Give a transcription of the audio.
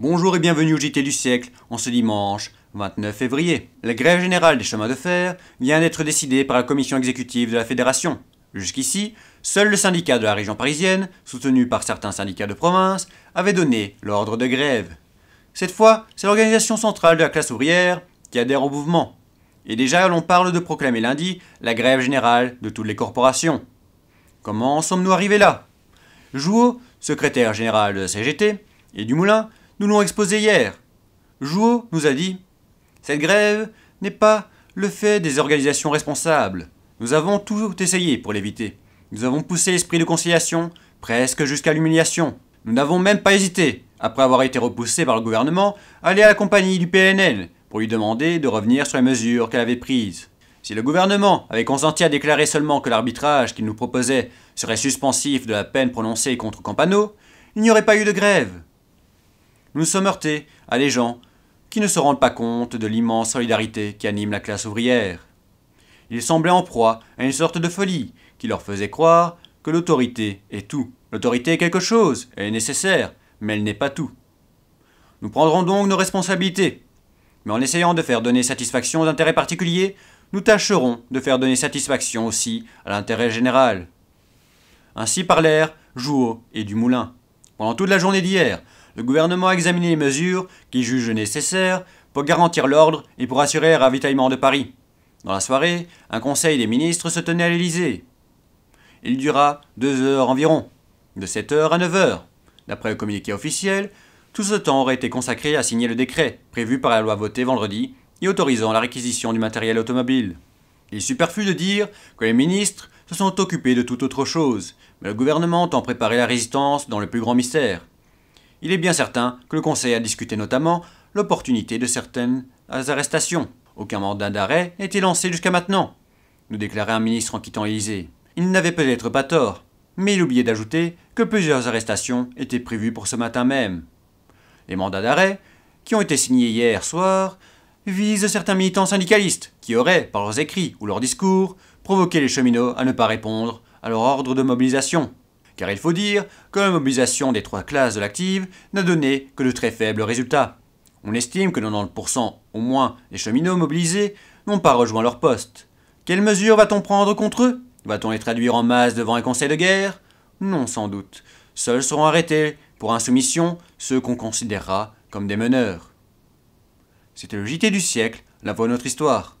Bonjour et bienvenue au JT du siècle en ce dimanche 29 février. La grève générale des chemins de fer vient d'être décidée par la commission exécutive de la fédération. Jusqu'ici, seul le syndicat de la région parisienne, soutenu par certains syndicats de province, avait donné l'ordre de grève. Cette fois, c'est l'organisation centrale de la classe ouvrière qui adhère au mouvement. Et déjà, l'on parle de proclamer lundi la grève générale de toutes les corporations. Comment sommes-nous arrivés là Jouot, secrétaire général de la CGT, et du Moulin, nous l'ont exposé hier. Jouot nous a dit cette grève n'est pas le fait des organisations responsables. Nous avons tout essayé pour l'éviter. Nous avons poussé l'esprit de conciliation presque jusqu'à l'humiliation. Nous n'avons même pas hésité, après avoir été repoussé par le gouvernement, à aller à la compagnie du PNL pour lui demander de revenir sur les mesures qu'elle avait prises. Si le gouvernement avait consenti à déclarer seulement que l'arbitrage qu'il nous proposait serait suspensif de la peine prononcée contre Campano, il n'y aurait pas eu de grève. Nous nous sommes heurtés à des gens qui ne se rendent pas compte de l'immense solidarité qui anime la classe ouvrière. Ils semblaient en proie à une sorte de folie qui leur faisait croire que l'autorité est tout. L'autorité est quelque chose, elle est nécessaire, mais elle n'est pas tout. Nous prendrons donc nos responsabilités, mais en essayant de faire donner satisfaction aux intérêts particuliers, nous tâcherons de faire donner satisfaction aussi à l'intérêt général. Ainsi parlèrent Jouot et Dumoulin. Pendant toute la journée d'hier, le gouvernement a examiné les mesures qu'il juge nécessaires pour garantir l'ordre et pour assurer le ravitaillement de Paris. Dans la soirée, un conseil des ministres se tenait à l'Élysée. Il dura deux heures environ, de 7h à 9h. D'après le communiqué officiel, tout ce temps aurait été consacré à signer le décret prévu par la loi votée vendredi et autorisant la réquisition du matériel automobile. Il est superflu de dire que les ministres se sont occupés de toute autre chose, mais le gouvernement de préparer la résistance dans le plus grand mystère. Il est bien certain que le Conseil a discuté notamment l'opportunité de certaines arrestations. Aucun mandat d'arrêt n'a été lancé jusqu'à maintenant, nous déclarait un ministre en quittant l'Élysée. Il n'avait peut-être pas tort, mais il oubliait d'ajouter que plusieurs arrestations étaient prévues pour ce matin même. Les mandats d'arrêt, qui ont été signés hier soir, visent certains militants syndicalistes qui auraient, par leurs écrits ou leurs discours, provoqué les cheminots à ne pas répondre à leur ordre de mobilisation. Car il faut dire que la mobilisation des trois classes de l'active n'a donné que de très faibles résultats. On estime que 90% au moins des cheminots mobilisés n'ont pas rejoint leur poste. Quelles mesures va-t-on prendre contre eux Va-t-on les traduire en masse devant un conseil de guerre Non, sans doute. Seuls seront arrêtés pour insoumission ceux qu'on considérera comme des meneurs. C'était le JT du siècle, la voie de notre histoire.